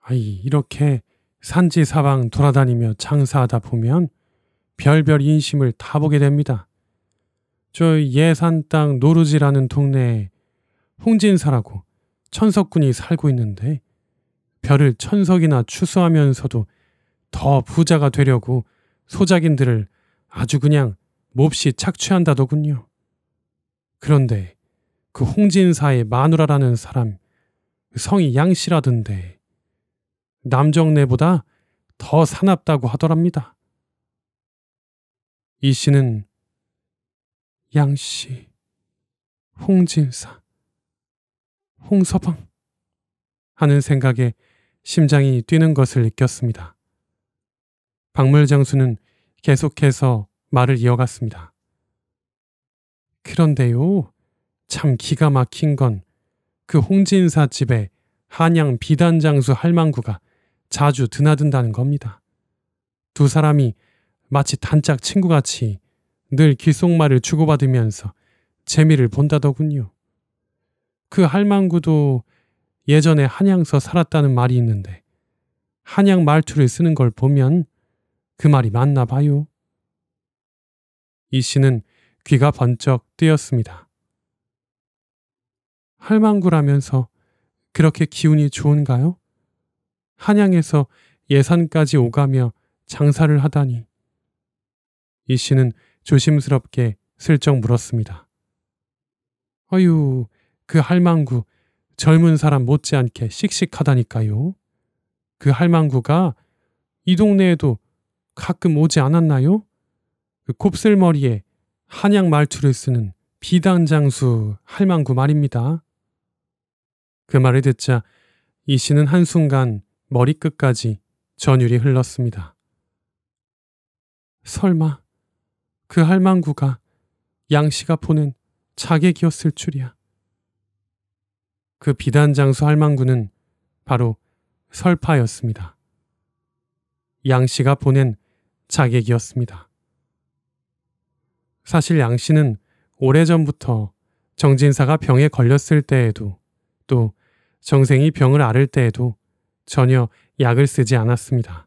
아이, 이렇게 산지 사방 돌아다니며 장사하다 보면 별별 인심을 다 보게 됩니다. 저 예산 땅 노루지라는 동네에 홍진사라고 천석군이 살고 있는데 별을 천석이나 추수하면서도 더 부자가 되려고 소작인들을 아주 그냥 몹시 착취한다더군요. 그런데 그 홍진사의 마누라라는 사람 성이 양씨라던데 남정네보다 더 사납다고 하더랍니다. 이 씨는 양씨, 홍진사, 홍서방 하는 생각에 심장이 뛰는 것을 느꼈습니다. 박물 장수는 계속해서 말을 이어갔습니다. 그런데요, 참 기가 막힌 건 그 홍진사 집에 한양 비단 장수 할망구가 자주 드나든다는 겁니다. 두 사람이 마치 단짝 친구같이 늘 귓속말을 주고받으면서 재미를 본다더군요. 그 할망구도 예전에 한양서 살았다는 말이 있는데 한양 말투를 쓰는 걸 보면 그 말이 맞나 봐요. 이 씨는 귀가 번쩍 뜨였습니다. 할망구라면서 그렇게 기운이 좋은가요? 한양에서 예산까지 오가며 장사를 하다니. 이 씨는 조심스럽게 슬쩍 물었습니다. 어휴그 할망구 젊은 사람 못지않게 씩씩하다니까요. 그 할망구가 이 동네에도 가끔 오지 않았나요? 그 곱슬머리에 한양 말투를 쓰는 비단장수 할망구 말입니다. 그 말을 듣자 이 씨는 한순간 머리끝까지 전율이 흘렀습니다. 설마 그 할망구가 양 씨가 보낸 자객이었을 줄이야. 그 비단 장수 할망구는 바로 설파였습니다. 양 씨가 보낸 자객이었습니다. 사실 양 씨는 오래전부터 정진사가 병에 걸렸을 때에도 또 정생이 병을 앓을 때에도 전혀 약을 쓰지 않았습니다.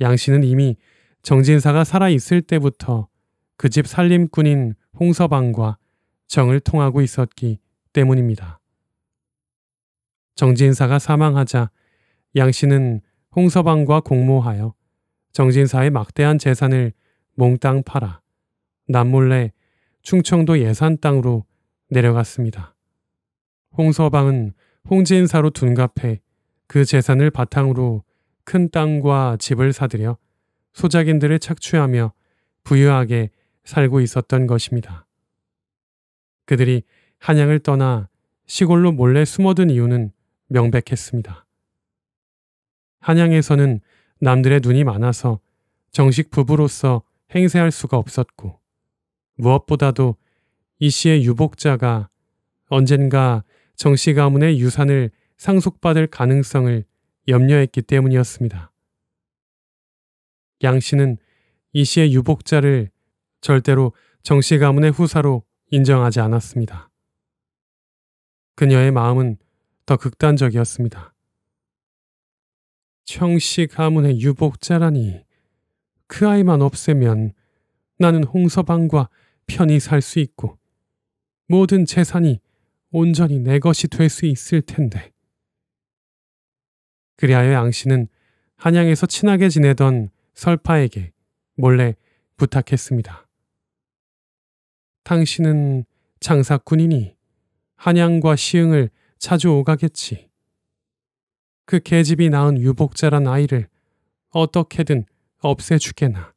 양 씨는 이미 정진사가 살아있을 때부터 그 집 살림꾼인 홍서방과 정을 통하고 있었기 때문입니다. 정진사가 사망하자 양 씨는 홍서방과 공모하여 정진사의 막대한 재산을 몽땅 팔아 남몰래 충청도 예산 땅으로 내려갔습니다. 홍서방은 홍진사로 둔갑해 그 재산을 바탕으로 큰 땅과 집을 사들여 소작인들을 착취하며 부유하게 살고 있었던 것입니다. 그들이 한양을 떠나 시골로 몰래 숨어든 이유는 명백했습니다. 한양에서는 남들의 눈이 많아서 정식 부부로서 행세할 수가 없었고 무엇보다도 이 씨의 유복자가 언젠가 정씨 가문의 유산을 상속받을 가능성을 염려했기 때문이었습니다. 양 씨는 이 씨의 유복자를 절대로 정씨 가문의 후사로 인정하지 않았습니다. 그녀의 마음은 더 극단적이었습니다. 청씨 가문의 유복자라니 그 아이만 없애면 나는 홍서방과 편히 살 수 있고 모든 재산이 온전히 내 것이 될 수 있을 텐데. 그리하여 양씨는 한양에서 친하게 지내던 설파에게 몰래 부탁했습니다. 당신은 장사꾼이니 한양과 시흥을 자주 오가겠지. 그 계집이 낳은 유복자란 아이를 어떻게든 없애주게나.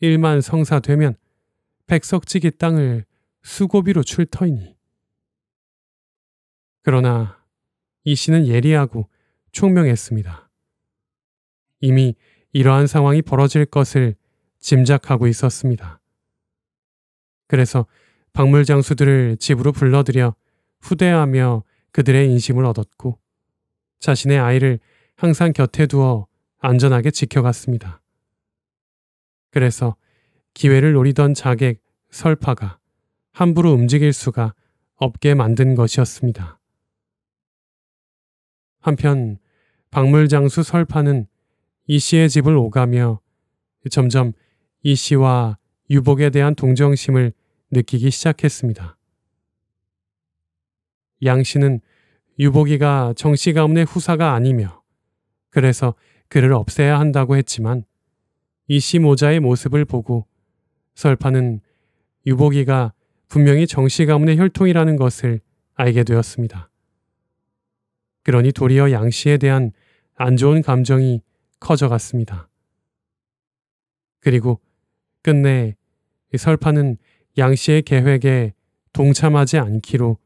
일만 성사되면 백석지기 땅을 수고비로 출 터이니. 그러나 이 씨는 예리하고 총명했습니다. 이미 이러한 상황이 벌어질 것을 짐작하고 있었습니다. 그래서 박물 장수들을 집으로 불러들여 후대하며 그들의 인심을 얻었고 자신의 아이를 항상 곁에 두어 안전하게 지켜갔습니다. 그래서 기회를 노리던 자객 설파가 함부로 움직일 수가 없게 만든 것이었습니다. 한편 박물장수 설파는 이 씨의 집을 오가며 점점 이 씨와 유복에 대한 동정심을 느끼기 시작했습니다. 양 씨는 유복이가 정씨 가문의 후사가 아니며 그래서 그를 없애야 한다고 했지만 이씨 모자의 모습을 보고 설파는 유복이가 분명히 정씨 가문의 혈통이라는 것을 알게 되었습니다. 그러니 도리어 양 씨에 대한 안 좋은 감정이 커져갔습니다. 그리고 끝내 설파는 양 씨의 계획에 동참하지 않기로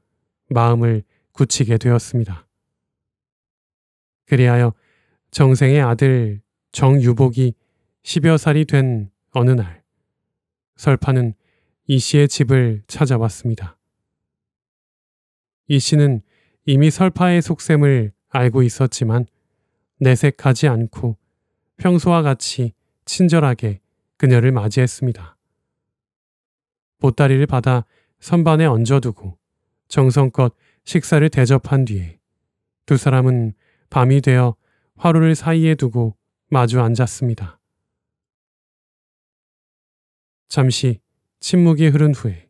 마음을 굳히게 되었습니다. 그리하여 정생의 아들 정유복이 10여 살이 된 어느 날 설파는 이 씨의 집을 찾아왔습니다. 이 씨는 이미 설파의 속셈을 알고 있었지만 내색하지 않고 평소와 같이 친절하게 그녀를 맞이했습니다. 보따리를 받아 선반에 얹어두고 정성껏 식사를 대접한 뒤에 두 사람은 밤이 되어 화로를 사이에 두고 마주 앉았습니다. 잠시 침묵이 흐른 후에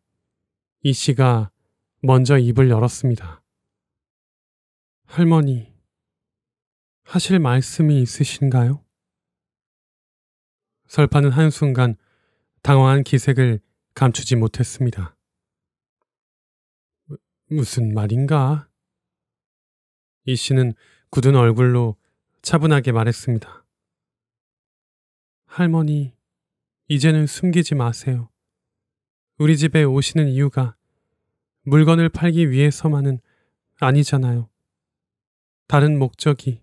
이 씨가 먼저 입을 열었습니다. 할머니, 하실 말씀이 있으신가요? 설파는 한순간 당황한 기색을 감추지 못했습니다. 무슨 말인가? 이 씨는 굳은 얼굴로 차분하게 말했습니다. 할머니, 이제는 숨기지 마세요. 우리 집에 오시는 이유가 물건을 팔기 위해서만은 아니잖아요. 다른 목적이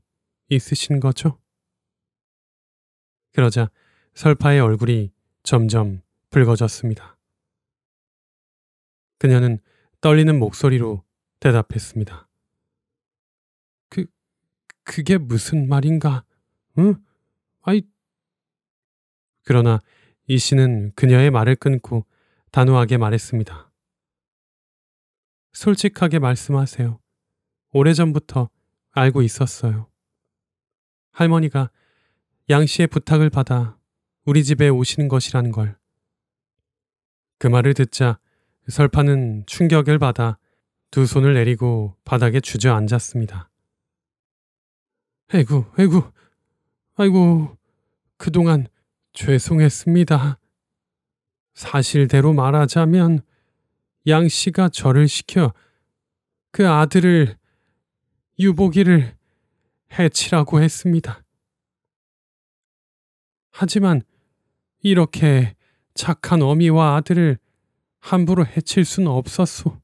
있으신 거죠? 그러자 설파의 얼굴이 점점 붉어졌습니다. 그녀는 떨리는 목소리로 대답했습니다. 그, 그게 무슨 말인가? 응? 아이. 그러나 이 씨는 그녀의 말을 끊고 단호하게 말했습니다. 솔직하게 말씀하세요. 오래전부터 알고 있었어요. 할머니가 양 씨의 부탁을 받아 우리 집에 오시는 것이라는 걸. 그 말을 듣자 설파는 충격을 받아 두 손을 내리고 바닥에 주저앉았습니다. 에구, 에구, 아이고, 그동안 죄송했습니다. 사실대로 말하자면 양 씨가 저를 시켜 그 아들을 유복이를 해치라고 했습니다. 하지만 이렇게 착한 어미와 아들을 함부로 해칠 순 없었소.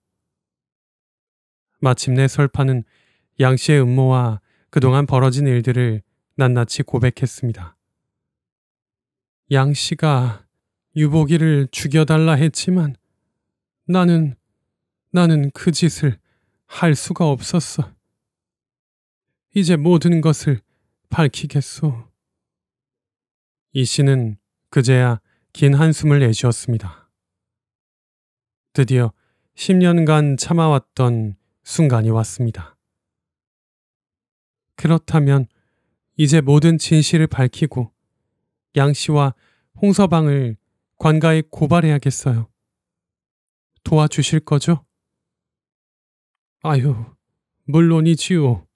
마침내 설파는 양씨의 음모와 그동안 벌어진 일들을 낱낱이 고백했습니다. 양씨가 유복이를 죽여달라 했지만 나는, 나는 그 짓을 할 수가 없었어. 이제 모든 것을 밝히겠소. 이 씨는 그제야 긴 한숨을 내쉬었습니다. 드디어 10년간 참아왔던 순간이 왔습니다. 그렇다면 이제 모든 진실을 밝히고 양 씨와 홍서방을 관가에 고발해야겠어요. 도와주실 거죠? 아유, 물론이지요.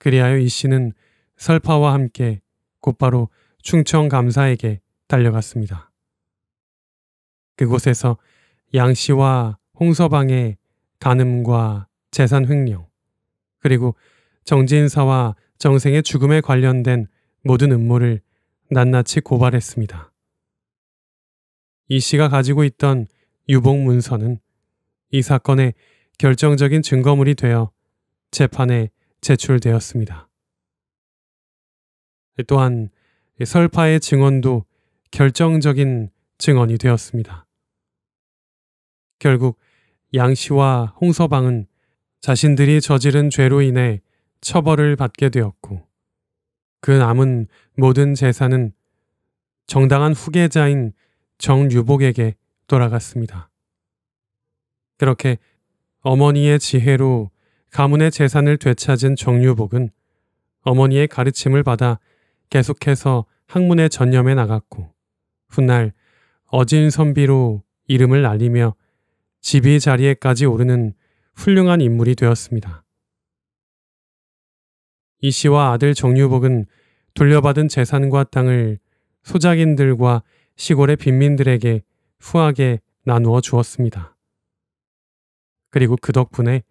그리하여 이 씨는 설파와 함께 곧바로 충청감사에게 달려갔습니다. 그곳에서 양 씨와 홍서방의 간음과 재산 횡령, 그리고 정진사와 정생의 죽음에 관련된 모든 음모를 낱낱이 고발했습니다. 이 씨가 가지고 있던 유복 문서는 이 사건의 결정적인 증거물이 되어 재판에 제출되었습니다. 또한 설파의 증언도 결정적인 증언이 되었습니다. 결국 양씨와 홍서방은 자신들이 저지른 죄로 인해 처벌을 받게 되었고 그 남은 모든 재산은 정당한 후계자인 정유복에게 돌아갔습니다. 그렇게 어머니의 지혜로 가문의 재산을 되찾은 정유복은 어머니의 가르침을 받아 계속해서 학문에 전념해 나갔고 훗날 어진 선비로 이름을 알리며 지배 자리에까지 오르는 훌륭한 인물이 되었습니다. 이 씨와 아들 정유복은 돌려받은 재산과 땅을 소작인들과 시골의 빈민들에게 후하게 나누어 주었습니다. 그리고 그 덕분에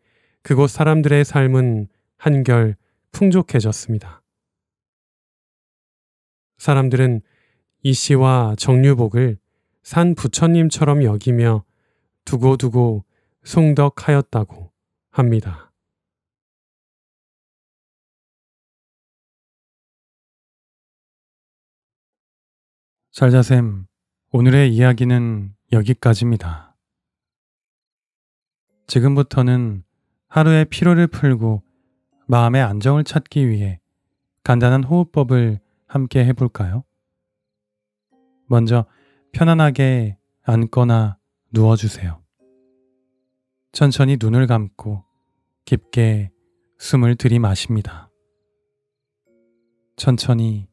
그곳 사람들의 삶은 한결 풍족해졌습니다. 사람들은 이 씨와 정유복을 산 부처님처럼 여기며 두고두고 송덕하였다고 합니다. 잘자쌤, 오늘의 이야기는 여기까지입니다. 지금부터는 하루의 피로를 풀고 마음의 안정을 찾기 위해 간단한 호흡법을 함께 해볼까요? 먼저 편안하게 앉거나 누워주세요. 천천히 눈을 감고 깊게 숨을 들이마십니다. 천천히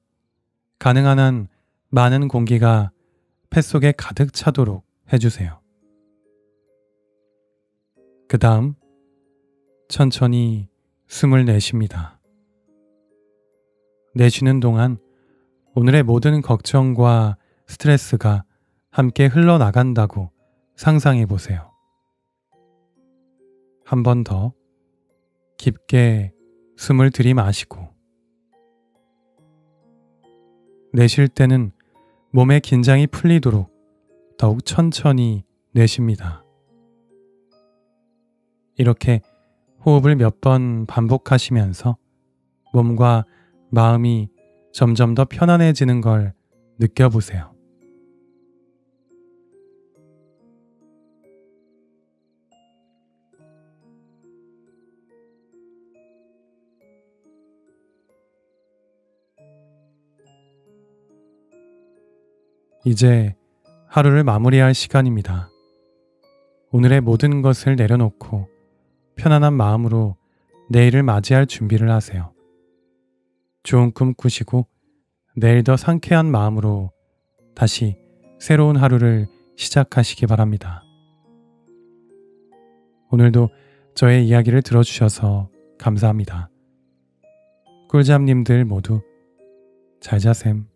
가능한 한 많은 공기가 폐 속에 가득 차도록 해주세요. 그 다음 천천히 숨을 내쉽니다. 내쉬는 동안 오늘의 모든 걱정과 스트레스가 함께 흘러나간다고 상상해 보세요. 한 번 더 깊게 숨을 들이마시고 내쉴 때는 몸의 긴장이 풀리도록 더욱 천천히 내쉽니다. 이렇게 호흡을 몇 번 반복하시면서 몸과 마음이 점점 더 편안해지는 걸 느껴보세요. 이제 하루를 마무리할 시간입니다. 오늘의 모든 것을 내려놓고 편안한 마음으로 내일을 맞이할 준비를 하세요. 좋은 꿈 꾸시고 내일 더 상쾌한 마음으로 다시 새로운 하루를 시작하시기 바랍니다. 오늘도 저의 이야기를 들어주셔서 감사합니다. 꿀잠님들 모두 잘자셈.